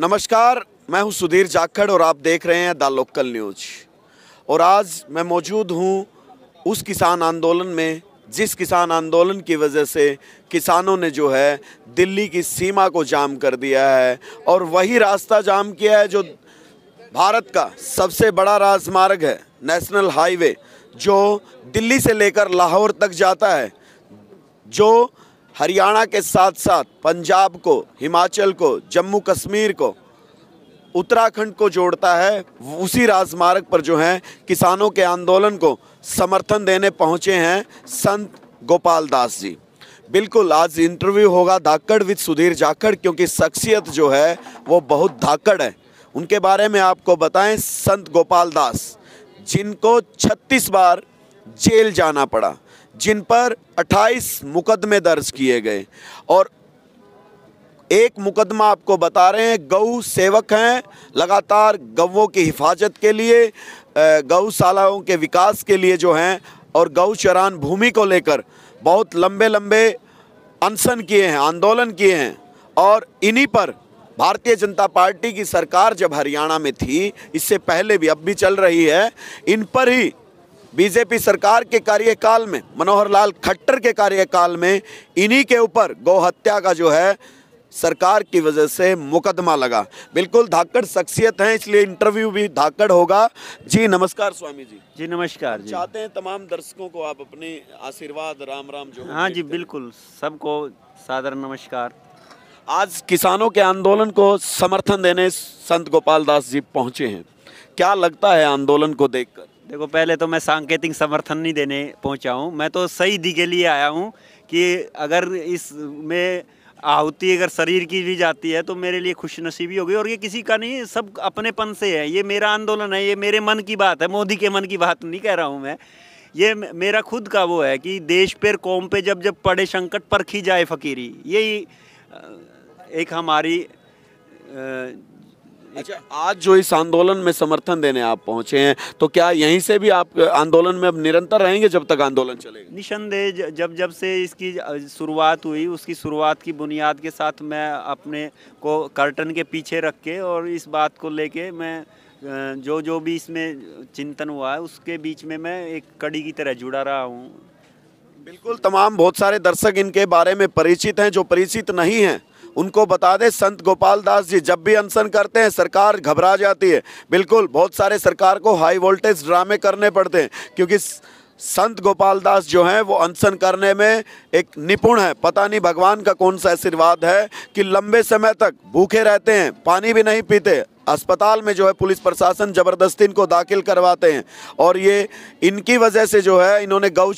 नमस्कार मैं हूं सुधीर जाखड़ और आप देख रहे हैं द लोकल न्यूज और आज मैं मौजूद हूं उस किसान आंदोलन में जिस किसान आंदोलन की वजह से किसानों ने जो है दिल्ली की सीमा को जाम कर दिया है और वही रास्ता जाम किया है जो भारत का सबसे बड़ा राजमार्ग है नेशनल हाईवे जो दिल्ली से लेकर लाहौर तक जाता है जो हरियाणा के साथ साथ पंजाब को हिमाचल को जम्मू कश्मीर को उत्तराखंड को जोड़ता है उसी राजमार्ग पर जो है किसानों के आंदोलन को समर्थन देने पहुंचे हैं संत गोपाल दास जी बिल्कुल आज इंटरव्यू होगा धाकड़ विद सुधीर जाखड़ क्योंकि शख्सियत जो है वो बहुत धाकड़ है उनके बारे में आपको बताएं संत गोपाल दास जिनको 36 बार जेल जाना पड़ा जिन पर 28 मुकदमे दर्ज किए गए और एक मुकदमा आपको बता रहे हैं गऊ सेवक हैं लगातार गवों की हिफाजत के लिए गौशालाओं के विकास के लिए जो हैं और गौ चरान भूमि को लेकर बहुत लंबे लंबे अनशन किए हैं आंदोलन किए हैं और इन्हीं पर भारतीय जनता पार्टी की सरकार जब हरियाणा में थी इससे पहले भी अब भी चल रही है इन पर ही बीजेपी सरकार के कार्यकाल में मनोहर लाल खट्टर के कार्यकाल में इन्हीं के ऊपर गौहत्या का जो है सरकार की वजह से मुकदमा लगा बिल्कुल धाकड़ शख्सियत हैं इसलिए इंटरव्यू भी धाकड़ होगा जी नमस्कार स्वामी जी जी नमस्कार जी चाहते हैं तमाम दर्शकों को आप अपने आशीर्वाद राम राम जो हाँ जी बिल्कुल सबको सादर नमस्कार आज किसानों के आंदोलन को समर्थन देने संत गोपाल दास जी पहुँचे हैं क्या लगता है आंदोलन को देखकर देखो पहले तो मैं सांकेतिक समर्थन नहीं देने पहुंचा हूं मैं तो सही दी के लिए आया हूं कि अगर इस में आहुति अगर शरीर की भी जाती है तो मेरे लिए खुशनसीबी होगी और ये किसी का नहीं सब अपनेपन से है ये मेरा आंदोलन है ये मेरे मन की बात है मोदी के मन की बात नहीं कह रहा हूँ मैं ये मेरा खुद का वो है कि देश पर कौम पर जब जब पड़े संकट परखी जाए फकीरी यही एक हमारी अच्छा आज जो इस आंदोलन में समर्थन देने आप पहुंचे हैं तो क्या यहीं से भी आप आंदोलन में अब निरंतर रहेंगे जब तक आंदोलन चलेगा निशंदेह जब जब से इसकी शुरुआत हुई उसकी शुरुआत की बुनियाद के साथ मैं अपने को कर्टन के पीछे रख के और इस बात को लेके मैं जो जो भी इसमें चिंतन हुआ है उसके बीच में मैं एक कड़ी की तरह जुड़ा रहा हूँ बिल्कुल तमाम बहुत सारे दर्शक इनके बारे में परिचित हैं जो परिचित नहीं हैं उनको बता दें संत गोपाल दास जी जब भी अनशन करते हैं सरकार घबरा जाती है बिल्कुल बहुत सारे सरकार को हाई वोल्टेज ड्रामे करने पड़ते हैं क्योंकि संत गोपाल दास जो हैं वो अनशन करने में एक निपुण है पता नहीं भगवान का कौन सा आशीर्वाद है कि लंबे समय तक भूखे रहते हैं पानी भी नहीं पीते अस्पताल में जो है पुलिस प्रशासन ज़बरदस्ती इनको दाखिल करवाते हैं और ये इनकी वजह से जो है इन्होंने गौ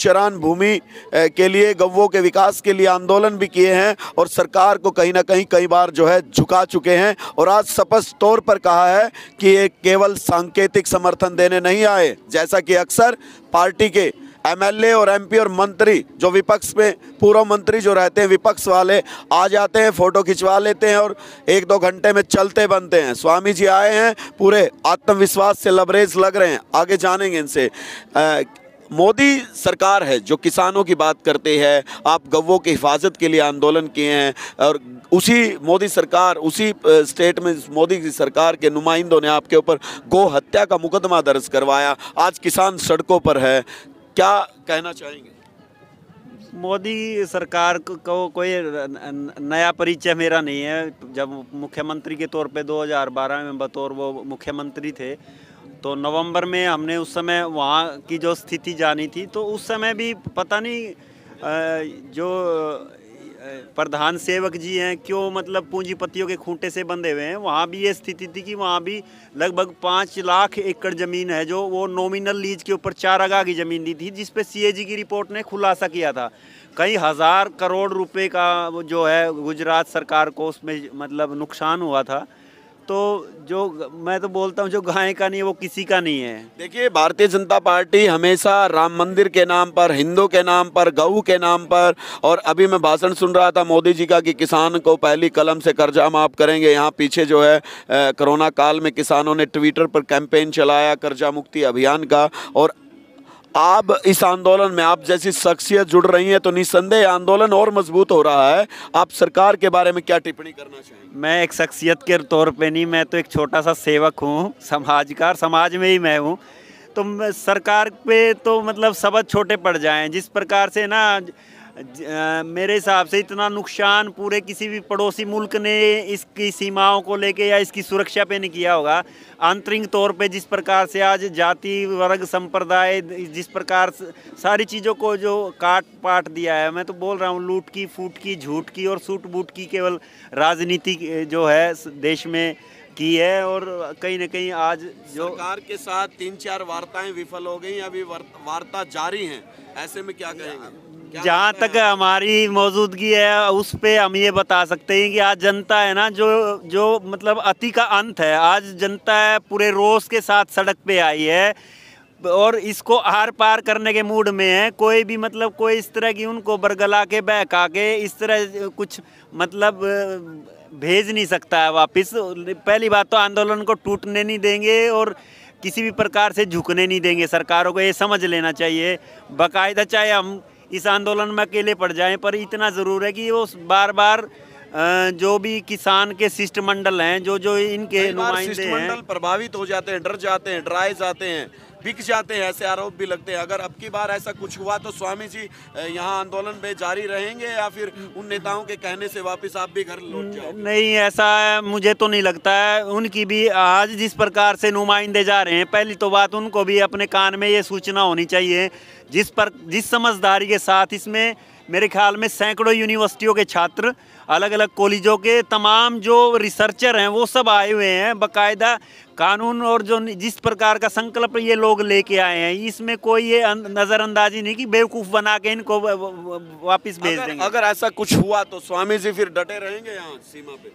भूमि के लिए गवों के विकास के लिए आंदोलन भी किए हैं और सरकार को कहीं ना कहीं कई बार जो है झुका चुके हैं और आज स्पष्ट तौर पर कहा है कि ये केवल सांकेतिक समर्थन देने नहीं आए जैसा कि अक्सर पार्टी के एमएलए और एमपी और मंत्री जो विपक्ष में पूर्व मंत्री जो रहते हैं विपक्ष वाले आ जाते हैं फ़ोटो खिंचवा लेते हैं और एक दो घंटे में चलते बनते हैं स्वामी जी आए हैं पूरे आत्मविश्वास से लबरेज लग रहे हैं आगे जानेंगे इनसे मोदी सरकार है जो किसानों की बात करती है आप गवों की हिफाजत के लिए आंदोलन किए हैं और उसी मोदी सरकार उसी स्टेट में मोदी की सरकार के नुमाइंदों ने आपके ऊपर गो हत्या का मुकदमा दर्ज करवाया आज किसान सड़कों पर है क्या कहना चाहेंगे मोदी सरकार को, को कोई नया परिचय मेरा नहीं है जब मुख्यमंत्री के तौर पे 2012 में बतौर वो मुख्यमंत्री थे तो नवंबर में हमने उस समय वहाँ की जो स्थिति जानी थी तो उस समय भी पता नहीं जो प्रधान सेवक जी हैं क्यों मतलब पूंजीपतियों के खूंटे से बंधे हुए हैं वहाँ भी ये स्थिति थी कि वहाँ भी लगभग पाँच लाख एकड़ ज़मीन है जो वो नॉमिनल लीज के ऊपर चार आगा की ज़मीन दी थी सी ए जी की रिपोर्ट ने खुलासा किया था कई हज़ार करोड़ रुपए का जो है गुजरात सरकार को उसमें मतलब नुकसान हुआ था तो जो मैं तो बोलता हूँ जो गाय का नहीं है वो किसी का नहीं है देखिए भारतीय जनता पार्टी हमेशा राम मंदिर के नाम पर हिंदू के नाम पर गऊ के नाम पर और अभी मैं भाषण सुन रहा था मोदी जी का कि किसान को पहली कलम से कर्जा माफ़ करेंगे यहाँ पीछे जो है कोरोना काल में किसानों ने ट्विटर पर कैंपेन चलाया कर्जा मुक्ति अभियान का और आप इस आंदोलन में आप जैसी शख्सियत जुड़ रही हैं तो निसंदेह आंदोलन और मजबूत हो रहा है आप सरकार के बारे में क्या टिप्पणी करना चाहेंगे मैं एक शख्सियत के तौर पे नहीं मैं तो एक छोटा सा सेवक हूँ समाज का समाज में ही मैं हूँ तो सरकार पे तो मतलब सबक छोटे पड़ जाएं जिस प्रकार से ना मेरे हिसाब से इतना नुकसान पूरे किसी भी पड़ोसी मुल्क ने इसकी सीमाओं को लेके या इसकी सुरक्षा पे नहीं किया होगा आंतरिक तौर पे जिस प्रकार से आज जाति वर्ग संप्रदाय जिस प्रकार सारी चीज़ों को जो काट पाट दिया है मैं तो बोल रहा हूँ लूट की फूट की झूठ की और सूट बूट की केवल राजनीति जो है देश में की है और कहीं ना कहीं आज जो सरकार के साथ तीन चार वार्ताएं विफल हो गई अभी वार्ता जारी हैं ऐसे में क्या कहेंगे जहाँ तक हमारी मौजूदगी है उस पर हम ये बता सकते हैं कि आज जनता है ना जो जो मतलब अति का अंत है आज जनता है पूरे रोष के साथ सड़क पे आई है और इसको आर पार करने के मूड में है कोई भी मतलब कोई इस तरह की उनको बरगला के बहका के इस तरह कुछ मतलब भेज नहीं सकता है वापस पहली बात तो आंदोलन को टूटने नहीं देंगे और किसी भी प्रकार से झुकने नहीं देंगे सरकारों को ये समझ लेना चाहिए बाकायदा चाहे हम इस आंदोलन में अकेले पड़ जाएं पर इतना ज़रूर है कि वो बार बार जो भी किसान के शिष्टमंडल हैं जो जो इनके नुमाइंदे हैं प्रभावित हो जाते हैं डर जाते हैं डराए जाते हैं बिक जाते हैं ऐसे आरोप भी लगते हैं अगर अब की बार ऐसा कुछ हुआ तो स्वामी जी यहाँ आंदोलन में जारी रहेंगे या फिर उन नेताओं के कहने से वापस आप भी घर लौट जाओ नहीं ऐसा मुझे तो नहीं लगता है उनकी भी आज जिस प्रकार से नुमाइंदे जा रहे हैं पहली तो बात उनको भी अपने कान में ये सूचना होनी चाहिए जिस पर जिस समझदारी के साथ इसमें मेरे ख्याल में सैकड़ों यूनिवर्सिटियों के छात्र अलग अलग कॉलेजों के तमाम जो रिसर्चर हैं वो सब आए हुए हैं बकायदा कानून और जो जिस प्रकार का संकल्प ये लोग लेके आए हैं इसमें कोई ये अं-, नज़रअंदाजी नहीं कि बेवकूफ़ बना के इनको वापस भेज देंगे अगर ऐसा कुछ हुआ तो स्वामी जी फिर डटे रहेंगे यहाँ सीमा पे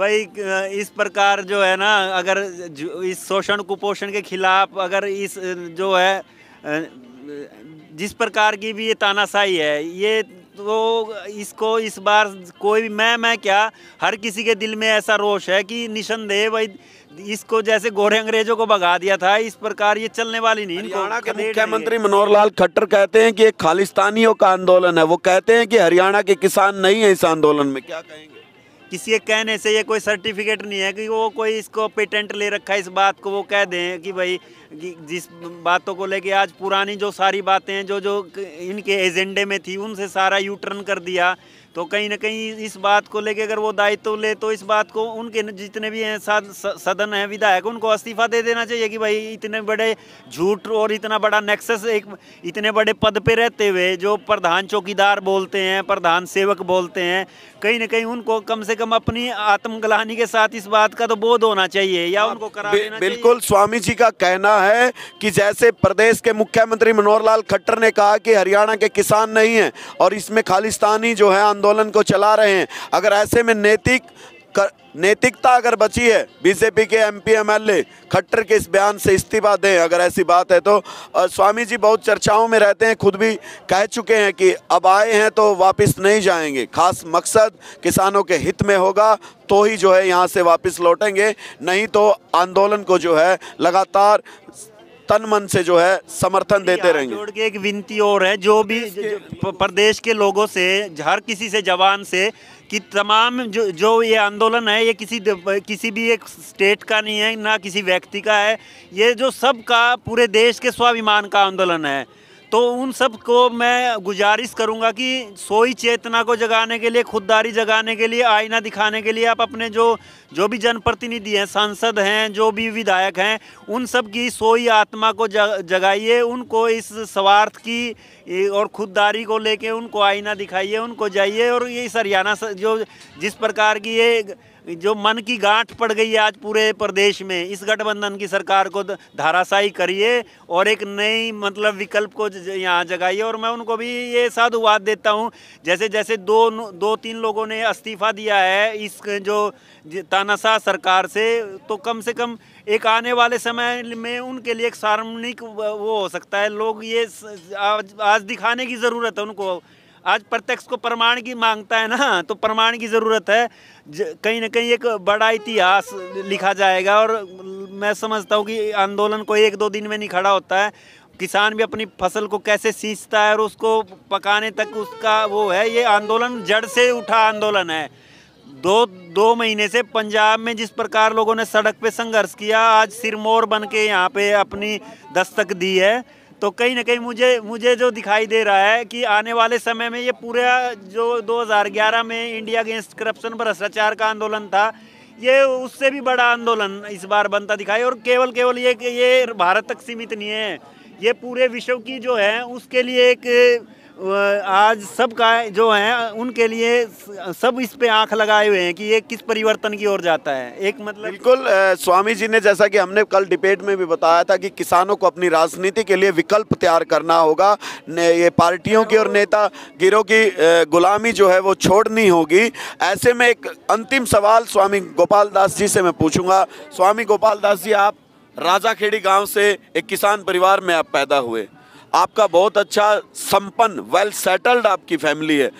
भाई इस प्रकार जो है ना अगर इस शोषण कुपोषण के खिलाफ अगर इस जो है जिस प्रकार की भी ये तानाशाही है ये तो इसको इस बार कोई भी मैं मैं क्या हर किसी के दिल में ऐसा रोष है कि निशंदेह भाई इसको जैसे गोरे अंग्रेजों को भगा दिया था इस प्रकार ये चलने वाली नहीं हरियाणा के मुख्यमंत्री मनोहर लाल खट्टर कहते हैं कि एक खालिस्तानियों का आंदोलन है वो कहते हैं कि हरियाणा के किसान नहीं है इस आंदोलन में क्या कहेंगे किसी के कहने से ये कोई सर्टिफिकेट नहीं है कि वो कोई इसको पेटेंट ले रखा है इस बात को वो कह दें कि भाई जिस बातों को लेके आज पुरानी जो सारी बातें हैं जो जो इनके एजेंडे में थी उनसे सारा यू टर्न कर दिया तो कहीं ना कहीं इस बात को लेके अगर वो दायित्व ले तो इस बात को उनके जितने भी हैं सदन हैं विधायक उनको इस्तीफा दे देना चाहिए कि भाई इतने बड़े झूठ और इतना बड़ा नेक्सस एक इतने बड़े पद पे रहते हुए जो प्रधान चौकीदार बोलते हैं प्रधान सेवक बोलते हैं कहीं ना कहीं उनको कम से कम अपनी आत्मग्लानी के साथ इस बात का तो बोध होना चाहिए या हाँ, उनको करा बि, बिल्कुल स्वामी जी का कहना है कि जैसे प्रदेश के मुख्यमंत्री मनोहर लाल खट्टर ने कहा कि हरियाणा के किसान नहीं है और इसमें खालिस्तानी जो है आंदोलन को चला रहे हैं अगर ऐसे में नैतिक नैतिकता अगर बची है बीजेपी के M P M L A Khattar के इस बयान से इस्तीफा दें अगर ऐसी बात है तो स्वामी जी बहुत चर्चाओं में रहते हैं खुद भी कह चुके हैं कि अब आए हैं तो वापस नहीं जाएंगे खास मकसद किसानों के हित में होगा तो ही जो है यहाँ से वापस लौटेंगे नहीं तो आंदोलन को जो है लगातार तन मन से जो है समर्थन देते रहेंगे जोड़ के एक विनती और है जो भी प्रदेश के लोगों से हर किसी से जवान से कि तमाम जो जो ये आंदोलन है ये किसी किसी भी एक स्टेट का नहीं है ना किसी व्यक्ति का है ये जो सब का पूरे देश के स्वाभिमान का आंदोलन है तो उन सब को मैं गुजारिश करूंगा कि सोई चेतना को जगाने के लिए खुददारी जगाने के लिए आईना दिखाने के लिए आप अपने जो जो भी जनप्रतिनिधि हैं सांसद हैं जो भी विधायक हैं उन सब की सोई आत्मा को जगाइए उनको इस स्वार्थ की और खुददारी को लेके उनको आईना दिखाइए उनको जाइए और ये इस हरियाणा जो जिस प्रकार की ये जो मन की गांठ पड़ गई है आज पूरे प्रदेश में इस गठबंधन की सरकार को धाराशाही करिए और एक नई मतलब विकल्प को यहाँ जगाइए और मैं उनको भी ये साधुवाद देता हूँ जैसे जैसे दो दो तीन लोगों ने इस्तीफा दिया है इस जो तानाशाह सरकार से तो कम से कम एक आने वाले समय में उनके लिए एक सार्वजनिक वो हो सकता है लोग ये आज आज दिखाने की ज़रूरत है उनको आज प्रत्यक्ष को प्रमाण की मांगता है ना तो प्रमाण की ज़रूरत है कहीं ना कहीं एक बड़ा इतिहास लिखा जाएगा और मैं समझता हूँ कि आंदोलन कोई एक दो दिन में नहीं खड़ा होता है किसान भी अपनी फसल को कैसे सींचता है और उसको पकाने तक उसका वो है ये आंदोलन जड़ से उठा आंदोलन है दो दो महीने से पंजाब में जिस प्रकार लोगों ने सड़क पे संघर्ष किया आज सिरमौर बन के यहाँ पे अपनी दस्तक दी है तो कहीं ना कहीं मुझे मुझे जो दिखाई दे रहा है कि आने वाले समय में ये पूरा जो 2011 में इंडिया अगेंस्ट करप्शन भ्रष्टाचार का आंदोलन था ये उससे भी बड़ा आंदोलन इस बार बनता दिखाई और केवल केवल ये ये भारत तक सीमित नहीं है ये पूरे विश्व की जो है उसके लिए एक आज सब का जो है उनके लिए सब इस पे आंख लगाए हुए हैं कि ये किस परिवर्तन की ओर जाता है एक मतलब बिल्कुल स्वामी जी ने जैसा कि हमने कल डिबेट में भी बताया था कि किसानों को अपनी राजनीति के लिए विकल्प तैयार करना होगा ये पार्टियों की और नेता गिरों की गुलामी जो है वो छोड़नी होगी ऐसे में एक अंतिम सवाल स्वामी गोपाल दास जी से मैं पूछूंगा स्वामी गोपाल दास जी आप राजाखेड़ी गांव से एक किसान परिवार में आप पैदा हुए आपका बहुत अच्छा संपन्न वेल सेटल्ड आपकी फैमिली है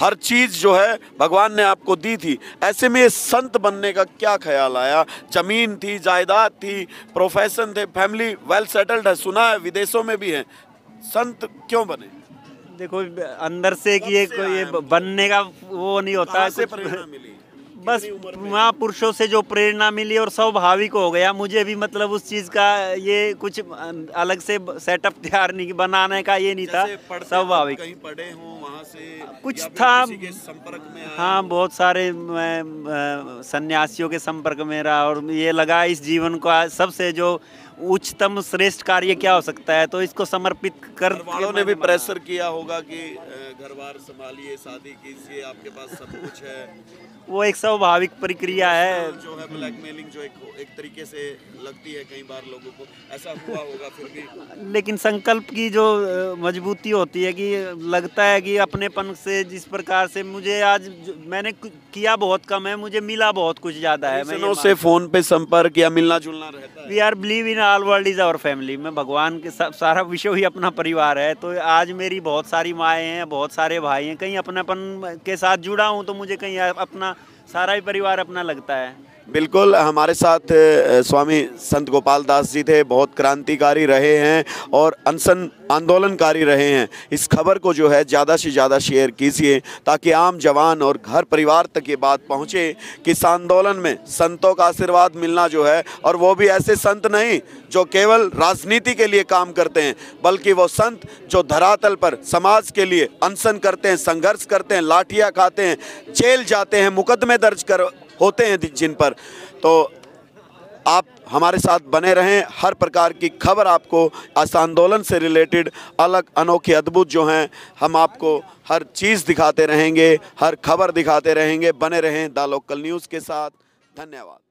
हर चीज़ जो है भगवान ने आपको दी थी ऐसे में संत बनने का क्या ख्याल आया ज़मीन थी जायदाद थी प्रोफेशन थे फैमिली वेल सेटल्ड है सुना है विदेशों में भी है संत क्यों बने देखो अंदर से कि ये कोई तो। बनने का वो नहीं होता है से मिली बस महापुरुषों से जो प्रेरणा मिली और स्वाभाविक हो गया मुझे भी मतलब उस चीज़ का ये कुछ अं, अलग से सेटअप तैयार नहीं बनाने का ये नहीं था स्वाभाविक कुछ था संपर्क में हाँ बहुत सारे मैं सन्यासियों के संपर्क में रहा और ये लगा इस जीवन को सबसे जो उच्चतम श्रेष्ठ कार्य क्या हो सकता है तो इसको समर्पित कर वालों ने भी प्रेशर किया होगा कि घर बार संभालिए शादी कीजिए आपके पास सब कुछ है वो एक स्वाभाविक प्रक्रिया है जो है ब्लैकमेलिंग जो एक, एक तरीके से लगती है कई बार लोगों को ऐसा हुआ होगा फिर भी लेकिन संकल्प की जो मजबूती होती है कि लगता है कि पन से जिस प्रकार से मुझे आज मैंने किया बहुत कम है मुझे मिला बहुत कुछ ज़्यादा है मैं से फ़ोन पे संपर्क या मिलना जुलना रहता है we are believe in all world is our family में भगवान के सारा विश्व ही अपना परिवार है तो आज मेरी बहुत सारी माएँ हैं बहुत सारे भाई हैं कहीं अपनापन के साथ जुड़ा हूँ तो मुझे कहीं अपना सारा ही परिवार अपना लगता है बिल्कुल हमारे साथ स्वामी संत गोपाल दास जी थे बहुत क्रांतिकारी रहे हैं और अनसन आंदोलनकारी रहे हैं इस खबर को जो है ज़्यादा से ज़्यादा शेयर कीजिए ताकि आम जवान और घर परिवार तक ये बात पहुँचे कि इस आंदोलन में संतों का आशीर्वाद मिलना जो है और वो भी ऐसे संत नहीं जो केवल राजनीति के लिए काम करते हैं बल्कि वो संत जो धरातल पर समाज के लिए अनसन करते हैं संघर्ष करते हैं लाठियाँ खाते हैं जेल जाते हैं मुकदमे दर्ज कर होते हैं जिन पर तो आप हमारे साथ बने रहें हर प्रकार की खबर आपको इस आंदोलन से रिलेटेड अलग अनोखे अद्भुत जो हैं हम आपको हर चीज़ दिखाते रहेंगे हर खबर दिखाते रहेंगे बने रहें द लोकल न्यूज़ के साथ धन्यवाद